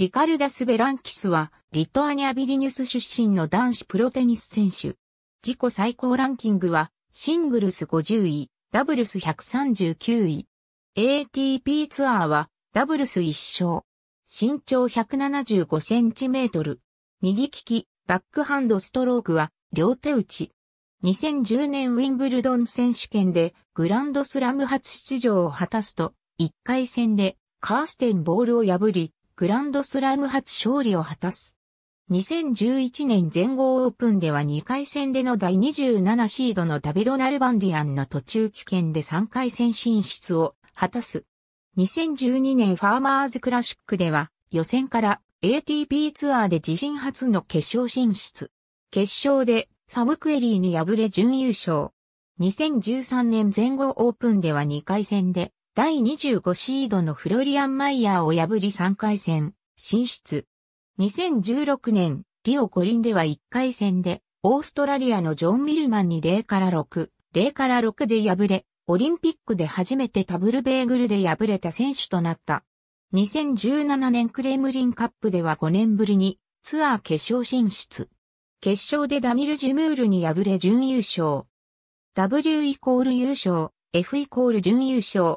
リカルダス・ベランキスは、リトアニア・ビリニュス出身の男子プロテニス選手。自己最高ランキングは、シングルス50位、ダブルス139位。ATP ツアーは、ダブルス1勝。身長175センチメートル。右利き、バックハンドストロークは、両手打ち。2010年ウィンブルドン選手権で、グランドスラム初出場を果たすと、1回戦で、カーステンボールを破り、グランドスラム初勝利を果たす。2011年全豪オープンでは2回戦での第27シードのダビド・ナルバンディアンの途中棄権で3回戦進出を果たす。2012年ファーマーズクラシックでは予選から ATP ツアーで自身初の決勝進出。決勝でサムクエリーに敗れ準優勝。2013年全豪オープンでは2回戦で第25シードのフロリアン・マイヤーを破り3回戦進出。2016年リオ五輪では1回戦でオーストラリアのジョン・ミルマンに0から6、0から6で敗れ、オリンピックで初めてダブルベーグルで敗れた選手となった。2017年クレムリンカップでは5年ぶりにツアー決勝進出。決勝でダミル・ジュムールに敗れ準優勝。W イコール優勝、F イコール準優勝、